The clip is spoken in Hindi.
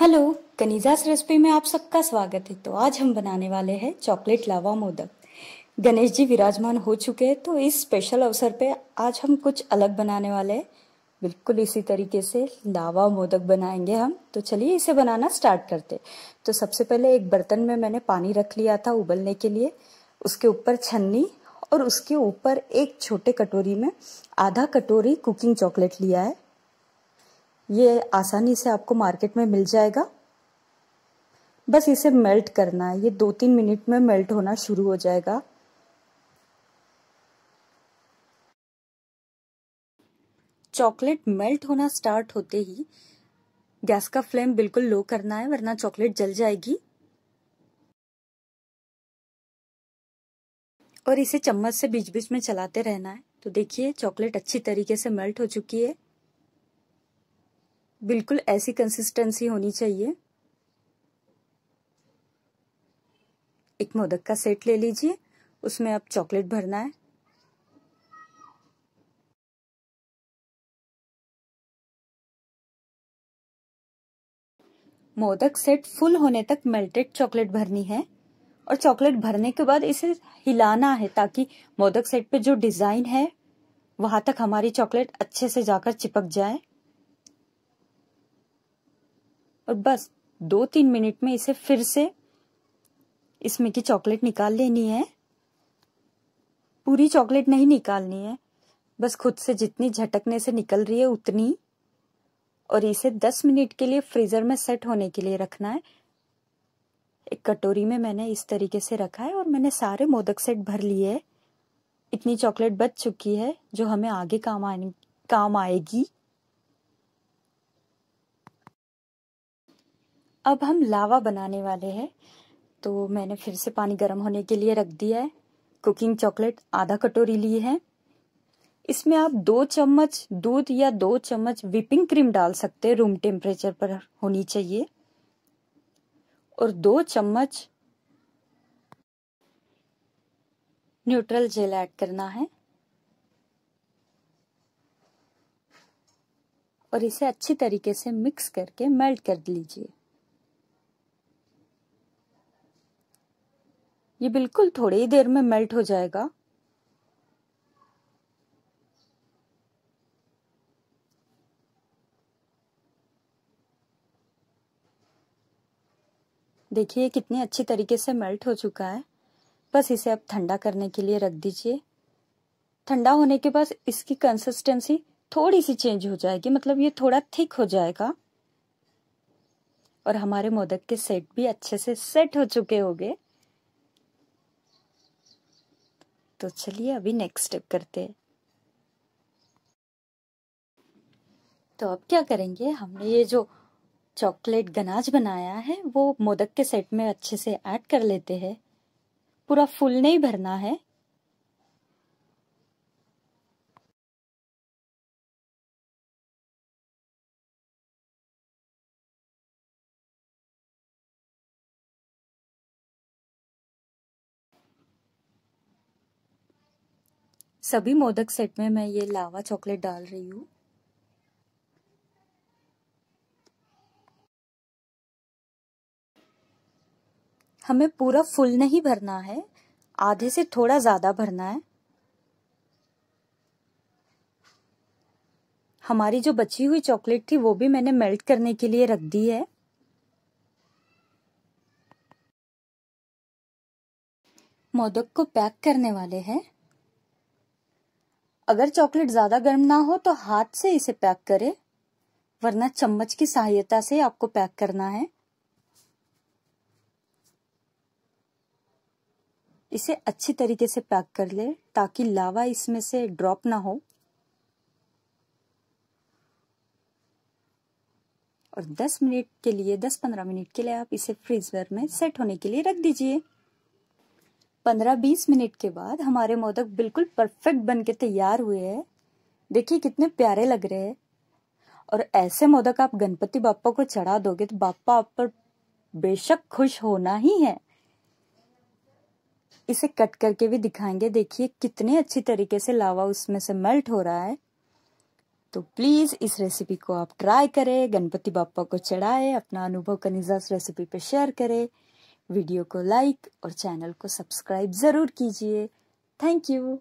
हेलो कनीजास रेसिपी में आप सबका स्वागत है तो आज हम बनाने वाले हैं चॉकलेट लावा मोदक गणेश जी विराजमान हो चुके हैं तो इस स्पेशल अवसर पे आज हम कुछ अलग बनाने वाले हैं बिल्कुल इसी तरीके से लावा मोदक बनाएंगे हम तो चलिए इसे बनाना स्टार्ट करते तो सबसे पहले एक बर्तन में मैंने पानी रख लिया था उबलने के लिए उसके ऊपर छन्नी और उसके ऊपर एक छोटे कटोरी में आधा कटोरी कुकिंग चॉकलेट लिया है ये आसानी से आपको मार्केट में मिल जाएगा बस इसे मेल्ट करना है ये दो तीन मिनट में मेल्ट होना शुरू हो जाएगा चॉकलेट मेल्ट होना स्टार्ट होते ही गैस का फ्लेम बिल्कुल लो करना है वरना चॉकलेट जल जाएगी और इसे चम्मच से बीच बीच में चलाते रहना है तो देखिए चॉकलेट अच्छी तरीके से मेल्ट हो चुकी है बिल्कुल ऐसी कंसिस्टेंसी होनी चाहिए एक मोदक का सेट ले लीजिए उसमें आप चॉकलेट भरना है मोदक सेट फुल होने तक मेल्टेड चॉकलेट भरनी है और चॉकलेट भरने के बाद इसे हिलाना है ताकि मोदक सेट पे जो डिजाइन है वहां तक हमारी चॉकलेट अच्छे से जाकर चिपक जाए और बस दो तीन मिनट में इसे फिर से इसमें की चॉकलेट निकाल लेनी है पूरी चॉकलेट नहीं निकालनी है बस खुद से जितनी झटकने से निकल रही है उतनी और इसे 10 मिनट के लिए फ्रीज़र में सेट होने के लिए रखना है एक कटोरी में मैंने इस तरीके से रखा है और मैंने सारे मोदक सेट भर लिए इतनी चॉकलेट बच चुकी है जो हमें आगे काम आने काम आएगी अब हम लावा बनाने वाले हैं तो मैंने फिर से पानी गर्म होने के लिए रख दिया है कुकिंग चॉकलेट आधा कटोरी ली है इसमें आप दो चम्मच दूध या दो चम्मच विपिंग क्रीम डाल सकते हैं रूम टेम्परेचर पर होनी चाहिए और दो चम्मच न्यूट्रल जेल ऐड करना है और इसे अच्छी तरीके से मिक्स करके मेल्ट कर लीजिए ये बिल्कुल थोड़ी ही देर में मेल्ट हो जाएगा देखिए कितने अच्छी तरीके से मेल्ट हो चुका है बस इसे अब ठंडा करने के लिए रख दीजिए ठंडा होने के बाद इसकी कंसिस्टेंसी थोड़ी सी चेंज हो जाएगी मतलब ये थोड़ा थिक हो जाएगा और हमारे मोदक के सेट भी अच्छे से सेट हो चुके होंगे तो चलिए अभी नेक्स्ट स्टेप करते हैं तो अब क्या करेंगे हमने ये जो चॉकलेट गनाज बनाया है वो मोदक के सेट में अच्छे से ऐड कर लेते हैं पूरा फुल नहीं भरना है सभी मोदक सेट में मैं ये लावा चॉकलेट डाल रही हूँ हमें पूरा फुल नहीं भरना है आधे से थोड़ा ज़्यादा भरना है हमारी जो बची हुई चॉकलेट थी वो भी मैंने मेल्ट करने के लिए रख दी है मोदक को पैक करने वाले हैं अगर चॉकलेट ज़्यादा गर्म ना हो तो हाथ से इसे पैक करें वरना चम्मच की सहायता से आपको पैक करना है इसे अच्छी तरीके से पैक कर ले ताकि लावा इसमें से ड्रॉप ना हो और 10 मिनट के लिए 10-15 मिनट के लिए आप इसे फ्रीजर में सेट होने के लिए रख दीजिए पंद्रह बीस मिनट के बाद हमारे मोदक बिल्कुल परफेक्ट बन के तैयार हुए हैं देखिए कितने प्यारे लग रहे हैं और ऐसे मोदक आप गणपति बापा को चढ़ा दोगे तो बापा आप पर बेशक खुश होना ही है इसे कट करके भी दिखाएंगे देखिए कितने अच्छी तरीके से लावा उसमें से मेल्ट हो रहा है तो प्लीज़ इस रेसिपी को आप ट्राई करें गणपति बापा को चढ़ाएं अपना अनुभव कनिजा रेसिपी पे शेयर करें वीडियो को लाइक और चैनल को सब्सक्राइब ज़रूर कीजिए थैंक यू